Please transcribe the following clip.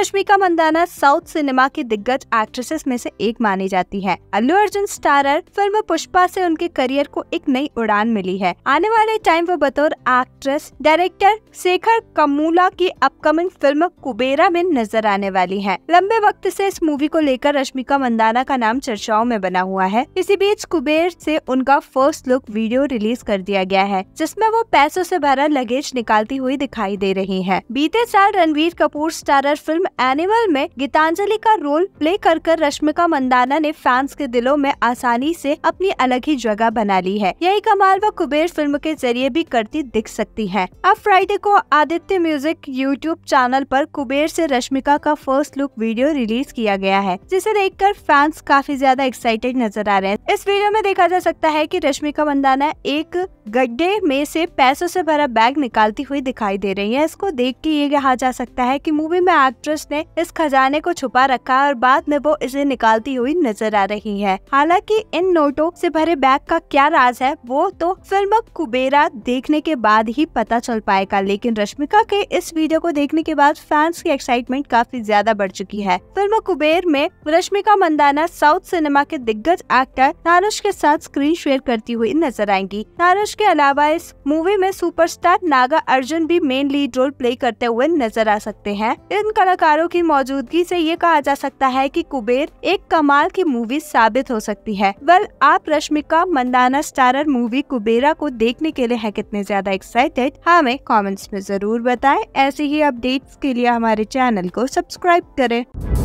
Rashmika Mandanna south cinema की दिग्गज actresses में से एक मानी जाती है अल्लू अर्जुन स्टारर फिल्म पुष्पा से उनके करियर को एक नई उड़ान मिली है आने वाले टाइम वो बतौर एक्ट्रेस डायरेक्टर शेखर कमूला की अपकमिंग फिल्म कुबेरा में नजर आने वाली है लंबे वक्त से इस मूवी को लेकर रश्मिका मंदाना का नाम चर्चाओं में बना हुआ है इसी बीच कुबेर से उनका फर्स्ट लुक वीडियो रिलीज कर दिया गया है जिसमें वो पैसों से भरा लगेज निकालती हुई दिखाई दे रही है बीते साल Ranveer Kapoor starrer film Animal में गीतांजलि का रोल प्ले कर कर रश्मिका मंदाना ने फैंस के दिलों में आसानी से अपनी अलग ही जगह बना ली है यही कमाल वह कुबेर फिल्म के जरिए भी करती दिख सकती है अब फ्राइडे को आदित्य म्यूजिक यूट्यूब चैनल पर कुबेर से रश्मिका का फर्स्ट लुक वीडियो रिलीज किया गया है जिसे कर फैंस काफी ज्यादा एक्साइटेड नजर आ रहे हैं इस वीडियो में देखा जा सकता है की रश्मिका मंदाना एक गड्ढे में से पैसों से भरा बैग निकालती हुई दिखाई दे रही है इसको देख के ये कहा जा सकता है कि मूवी में एक्ट्रेस एक्ट्रेस ने इस खजाने को छुपा रखा और बाद में वो इसे निकालती हुई नजर आ रही है हालांकि इन नोटों से भरे बैग का क्या राज है वो तो फिल्म कुबेरा देखने के बाद ही पता चल पाएगा लेकिन रश्मिका के इस वीडियो को देखने के बाद फैंस की एक्साइटमेंट काफी ज्यादा बढ़ चुकी है फिल्म कुबेर में रश्मिका मंदाना साउथ सिनेमा के दिग्गज एक्टर तानुष के साथ स्क्रीन शेयर करती हुई नजर आएंगी तानुष के अलावा इस मूवी में सुपरस्टार नागा अर्जुन भी मेन लीड रोल प्ले करते हुए नजर आ सकते हैं इन कलाकार कलाकारों की मौजूदगी से ये कहा जा सकता है कि कुबेर एक कमाल की मूवी साबित हो सकती है वेल आप रश्मिका मंदाना स्टारर मूवी कुबेरा को देखने के लिए है कितने ज्यादा एक्साइटेड हाँ, हमें कमेंट्स में जरूर बताएं ऐसे ही अपडेट्स के लिए हमारे चैनल को सब्सक्राइब करें